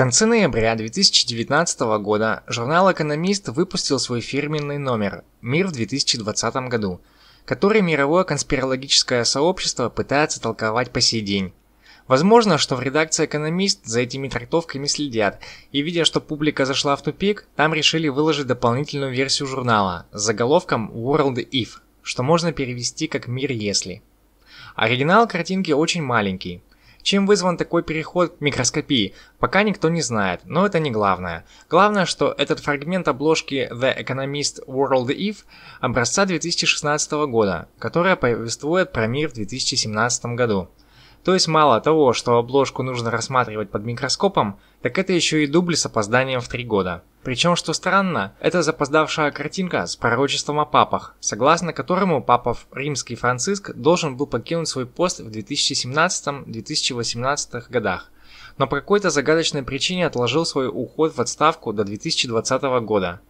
конце ноября 2019 года журнал «Экономист» выпустил свой фирменный номер «Мир в 2020 году», который мировое конспирологическое сообщество пытается толковать по сей день. Возможно, что в редакции «Экономист» за этими трактовками следят, и видя, что публика зашла в тупик, там решили выложить дополнительную версию журнала с заголовком «World If», что можно перевести как «Мир если». Оригинал картинки очень маленький, чем вызван такой переход к микроскопии, пока никто не знает, но это не главное. Главное, что этот фрагмент обложки The Economist World If образца 2016 года, которая повествует про мир в 2017 году. То есть мало того, что обложку нужно рассматривать под микроскопом, так это еще и дубль с опозданием в 3 года. Причем, что странно, это запоздавшая картинка с пророчеством о папах, согласно которому папа римский Франциск должен был покинуть свой пост в 2017-2018 годах, но по какой-то загадочной причине отложил свой уход в отставку до 2020 года.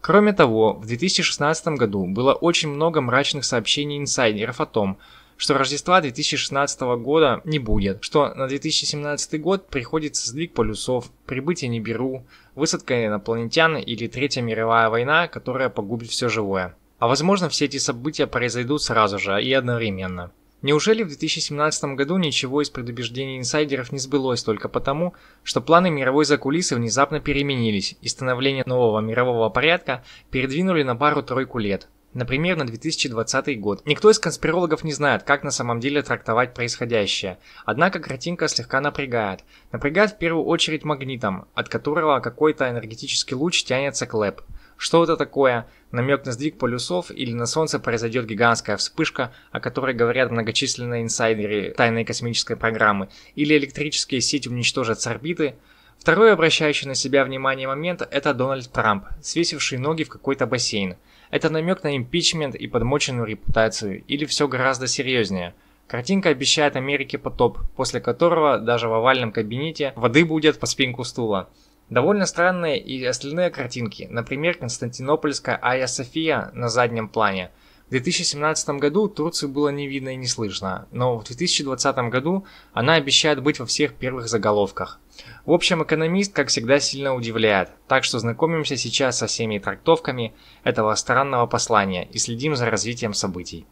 Кроме того, в 2016 году было очень много мрачных сообщений инсайдеров о том, что Рождества 2016 года не будет, что на 2017 год приходится сдвиг полюсов, прибытие Неберу, высадка инопланетян или Третья мировая война, которая погубит все живое. А возможно все эти события произойдут сразу же и одновременно. Неужели в 2017 году ничего из предубеждений инсайдеров не сбылось только потому, что планы мировой закулисы внезапно переменились и становление нового мирового порядка передвинули на пару-тройку лет? Например, на 2020 год. Никто из конспирологов не знает, как на самом деле трактовать происходящее. Однако картинка слегка напрягает. Напрягает в первую очередь магнитом, от которого какой-то энергетический луч тянется к лэп. Что это такое? Намек на сдвиг полюсов или на Солнце произойдет гигантская вспышка, о которой говорят многочисленные инсайдеры тайной космической программы, или электрические сети уничтожат с орбиты – Второй обращающий на себя внимание момент – это Дональд Трамп, свесивший ноги в какой-то бассейн. Это намек на импичмент и подмоченную репутацию, или все гораздо серьезнее. Картинка обещает Америке потоп, после которого даже в овальном кабинете воды будет по спинку стула. Довольно странные и остальные картинки, например, Константинопольская Айя София на заднем плане – в 2017 году Турцию было не видно и не слышно, но в 2020 году она обещает быть во всех первых заголовках. В общем, экономист, как всегда, сильно удивляет, так что знакомимся сейчас со всеми трактовками этого странного послания и следим за развитием событий.